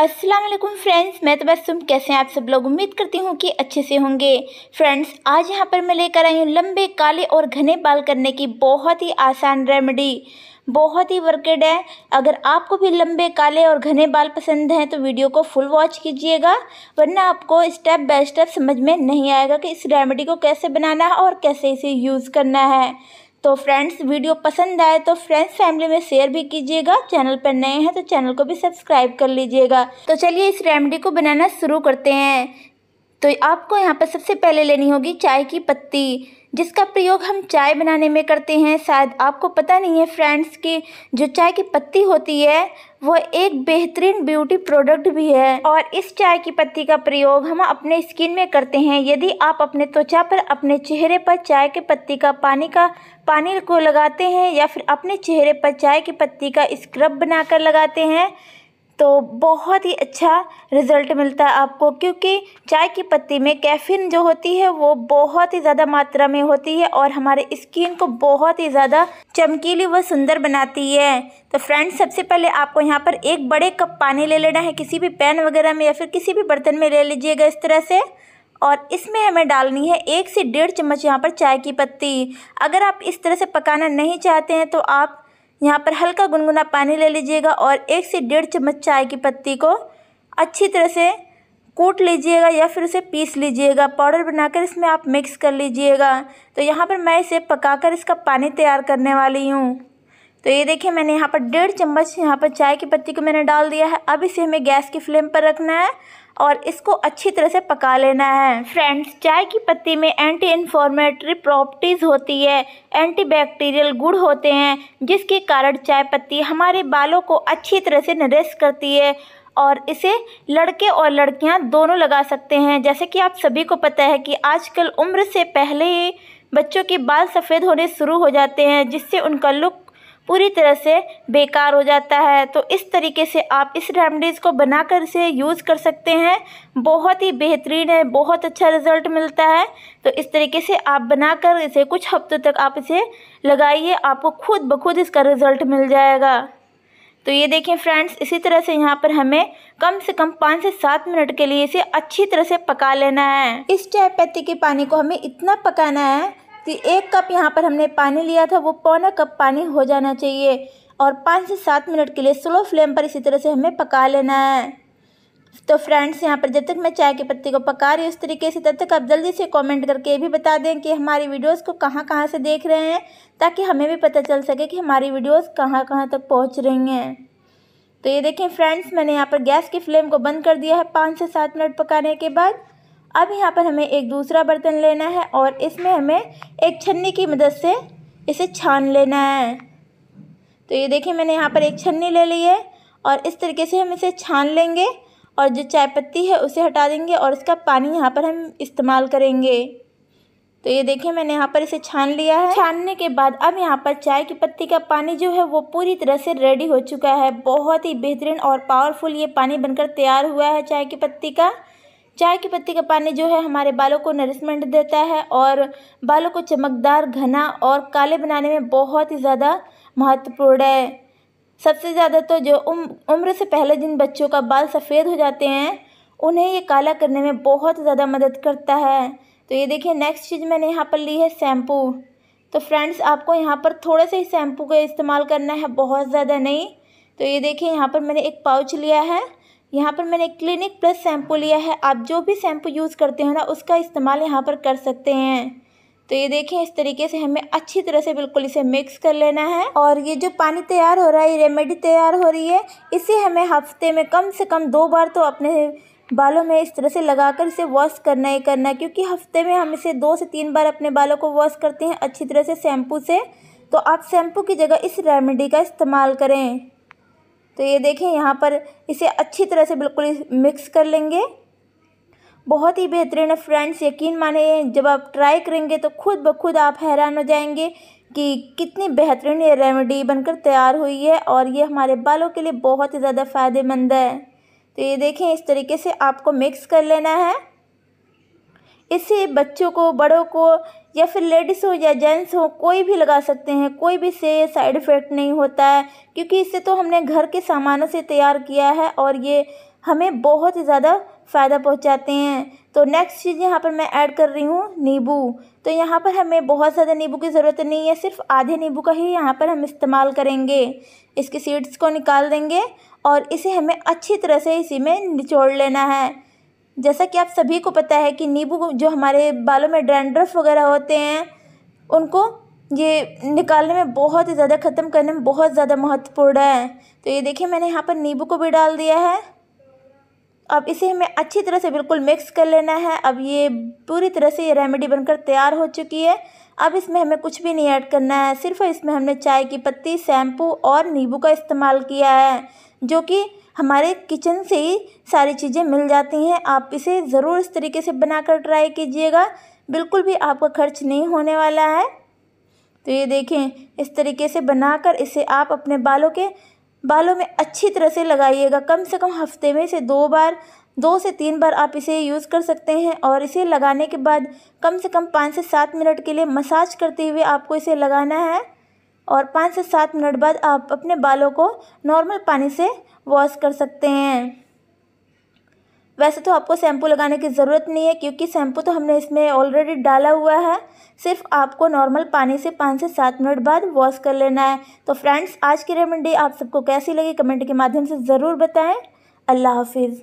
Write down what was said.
अस्सलाम वालेकुम फ्रेंड्स मैं तो बस तुम कैसे हैं आप सब लोग उम्मीद करती हूँ कि अच्छे से होंगे फ्रेंड्स आज यहाँ पर मैं लेकर आई हूँ लंबे काले और घने बाल करने की बहुत ही आसान रेमेडी बहुत ही वर्केड है अगर आपको भी लंबे काले और घने बाल पसंद हैं तो वीडियो को फुल वॉच कीजिएगा वरना आपको स्टेप बाय स्टेप समझ में नहीं आएगा कि इस रेमेडी को कैसे बनाना है और कैसे इसे यूज़ करना है तो फ्रेंड्स वीडियो पसंद आए तो फ्रेंड्स फैमिली में शेयर भी कीजिएगा चैनल पर नए हैं तो चैनल को भी सब्सक्राइब कर लीजिएगा तो चलिए इस रेमेडी को बनाना शुरू करते हैं तो आपको यहाँ पर सबसे पहले लेनी होगी चाय की पत्ती जिसका प्रयोग हम चाय बनाने में करते हैं शायद आपको पता नहीं है फ्रेंड्स कि जो चाय की पत्ती होती है वह एक बेहतरीन ब्यूटी प्रोडक्ट भी है और इस चाय की पत्ती का प्रयोग हम अपने स्किन में करते हैं यदि आप अपने त्वचा पर अपने चेहरे पर चाय की पत्ती का पानी का पानी को लगाते हैं या फिर अपने चेहरे पर चाय की पत्ती का स्क्रब बनाकर लगाते हैं तो बहुत ही अच्छा रिज़ल्ट मिलता है आपको क्योंकि चाय की पत्ती में कैफ़ीन जो होती है वो बहुत ही ज़्यादा मात्रा में होती है और हमारे स्किन को बहुत ही ज़्यादा चमकीली व सुंदर बनाती है तो फ्रेंड्स सबसे पहले आपको यहाँ पर एक बड़े कप पानी ले लेना है किसी भी पैन वगैरह में या फिर किसी भी बर्तन में ले लीजिएगा इस तरह से और इसमें हमें डालनी है एक से डेढ़ चम्मच यहाँ पर चाय की पत्ती अगर आप इस तरह से पकाना नहीं चाहते हैं तो आप यहाँ पर हल्का गुनगुना पानी ले लीजिएगा और एक से डेढ़ चम्मच चाय की पत्ती को अच्छी तरह से कूट लीजिएगा या फिर उसे पीस लीजिएगा पाउडर बनाकर इसमें आप मिक्स कर लीजिएगा तो यहाँ पर मैं इसे पकाकर इसका पानी तैयार करने वाली हूँ तो ये देखिए मैंने यहाँ पर डेढ़ चम्मच यहाँ पर चाय की पत्ती को मैंने डाल दिया है अब इसे हमें गैस की फ्लेम पर रखना है और इसको अच्छी तरह से पका लेना है फ्रेंड्स चाय की पत्ती में एंटी इन्फॉर्मेटरी प्रॉपर्टीज़ होती है एंटीबैक्टीरियल गुड़ होते हैं जिसके कारण चाय पत्ती हमारे बालों को अच्छी तरह से नरिश करती है और इसे लड़के और लड़कियां दोनों लगा सकते हैं जैसे कि आप सभी को पता है कि आजकल उम्र से पहले ही बच्चों के बाल सफ़ेद होने शुरू हो जाते हैं जिससे उनका लुक पूरी तरह से बेकार हो जाता है तो इस तरीके से आप इस रेमडीज़ को बनाकर इसे यूज़ कर सकते हैं बहुत ही बेहतरीन है बहुत अच्छा रिज़ल्ट मिलता है तो इस तरीके से आप बनाकर इसे कुछ हफ्तों तक आप इसे लगाइए आपको खुद ब खुद इसका रिज़ल्ट मिल जाएगा तो ये देखें फ्रेंड्स इसी तरह से यहाँ पर हमें कम से कम पाँच से सात मिनट के लिए इसे अच्छी तरह से पका लेना है इस चाय पत्ती के पानी को हमें इतना पकाना है तो एक कप यहाँ पर हमने पानी लिया था वो पौना कप पानी हो जाना चाहिए और पाँच से सात मिनट के लिए स्लो फ्लेम पर इसी तरह से हमें पका लेना है तो फ्रेंड्स यहाँ पर जब तक मैं चाय की पत्ती को पका रही हूँ उस तरीके से तब तक आप जल्दी से कमेंट करके ये भी बता दें कि हमारी वीडियोस को कहाँ कहाँ से देख रहे हैं ताकि हमें भी पता चल सके कि हमारी वीडियोस कहाँ कहाँ तक पहुँच रही हैं तो ये देखें फ्रेंड्स मैंने यहाँ पर गैस की फ्लेम को बंद कर दिया है पाँच से सात मिनट पकाने के बाद अब यहाँ पर हमें एक दूसरा बर्तन लेना है और इसमें हमें एक छन्नी की मदद से इसे छान लेना है तो ये देखिए मैंने यहाँ पर एक छन्नी ले ली है और इस तरीके से हम इसे छान लेंगे और जो चाय पत्ती है उसे हटा देंगे और इसका पानी यहाँ पर हम इस्तेमाल करेंगे तो ये देखिए मैंने यहाँ पर इसे छान लिया है छानने के बाद अब यहाँ पर चाय की पत्ती का पानी जो है वो पूरी तरह से रेडी हो चुका है बहुत ही बेहतरीन और पावरफुल ये पानी बनकर तैयार हुआ है चाय की पत्ती का चाय की पत्ती का पानी जो है हमारे बालों को नरिशमेंट देता है और बालों को चमकदार घना और काले बनाने में बहुत ही ज़्यादा महत्वपूर्ण है सबसे ज़्यादा तो जो उम, उम्र से पहले जिन बच्चों का बाल सफ़ेद हो जाते हैं उन्हें ये काला करने में बहुत ज़्यादा मदद करता है तो ये देखिए नेक्स्ट चीज़ मैंने यहाँ पर ली है शैम्पू तो फ्रेंड्स आपको यहाँ पर थोड़े से ही शैम्पू का इस्तेमाल करना है बहुत ज़्यादा नहीं तो ये देखिए यहाँ पर मैंने एक पाउच लिया है यहाँ पर मैंने क्लिनिक प्लस शैम्पू लिया है आप जो भी शैम्पू यूज़ करते हो ना उसका इस्तेमाल यहाँ पर कर सकते हैं तो ये देखें इस तरीके से हमें अच्छी तरह से बिल्कुल इसे मिक्स कर लेना है और ये जो पानी तैयार हो रहा है ये रेमेडी तैयार हो रही है इसे हमें हफ्ते में कम से कम दो बार तो अपने बालों में इस तरह से लगाकर इसे वॉश करना ही करना है क्योंकि हफ्ते में हम इसे दो से तीन बार अपने बालों को वॉश करते हैं अच्छी तरह से शैम्पू से तो आप शैम्पू की जगह इस रेमेडी का इस्तेमाल करें तो ये देखें यहाँ पर इसे अच्छी तरह से बिल्कुल मिक्स कर लेंगे बहुत ही बेहतरीन है फ्रेंड्स यकीन माने जब आप ट्राई करेंगे तो खुद ब खुद आप हैरान हो जाएंगे कि कितनी बेहतरीन ये रेमेडी बनकर तैयार हुई है और ये हमारे बालों के लिए बहुत ही ज़्यादा फ़ायदेमंद है तो ये देखें इस तरीके से आपको मिक्स कर लेना है इससे बच्चों को बड़ों को या फिर लेडीज़ हो या जेंट्स हो कोई भी लगा सकते हैं कोई भी से साइड इफ़ेक्ट नहीं होता है क्योंकि इसे तो हमने घर के सामानों से तैयार किया है और ये हमें बहुत ही ज़्यादा फ़ायदा पहुंचाते हैं तो नेक्स्ट चीज़ यहाँ पर मैं ऐड कर रही हूँ नींबू तो यहाँ पर हमें बहुत ज़्यादा नींबू की ज़रूरत नहीं है सिर्फ आधे नींबू का ही यहाँ पर हम इस्तेमाल करेंगे इसके सीड्स को निकाल देंगे और इसे हमें अच्छी तरह से इसी में निचोड़ लेना है जैसा कि आप सभी को पता है कि नींबू जो हमारे बालों में ड्रैंड्रफ वगैरह होते हैं उनको ये निकालने में बहुत ही ज़्यादा ख़त्म करने में बहुत ज़्यादा महत्वपूर्ण है तो ये देखिए मैंने यहाँ पर नींबू को भी डाल दिया है अब इसे हमें अच्छी तरह से बिल्कुल मिक्स कर लेना है अब ये पूरी तरह से ये रेमेडी बनकर तैयार हो चुकी है अब इसमें हमें कुछ भी नहीं ऐड करना है सिर्फ इसमें हमने चाय की पत्ती शैम्पू और नींबू का इस्तेमाल किया है जो कि हमारे किचन से ही सारी चीज़ें मिल जाती हैं आप इसे ज़रूर इस तरीके से बनाकर ट्राई कीजिएगा बिल्कुल भी आपका खर्च नहीं होने वाला है तो ये देखें इस तरीके से बनाकर इसे आप अपने बालों के बालों में अच्छी तरह से लगाइएगा कम से कम हफ्ते में से दो बार दो से तीन बार आप इसे यूज़ कर सकते हैं और इसे लगाने के बाद कम से कम पाँच से सात मिनट के लिए मसाज करते हुए आपको इसे लगाना है और पाँच से सात मिनट बाद आप अपने बालों को नॉर्मल पानी से वॉश कर सकते हैं वैसे तो आपको शैम्पू लगाने की ज़रूरत नहीं है क्योंकि शैम्पू तो हमने इसमें ऑलरेडी डाला हुआ है सिर्फ आपको नॉर्मल पानी से पाँच से सात मिनट बाद वॉश कर लेना है तो फ्रेंड्स आज की रेमेडी आप सबको कैसी लगी कमेंट के माध्यम से ज़रूर बताएं अल्लाह हाफिज़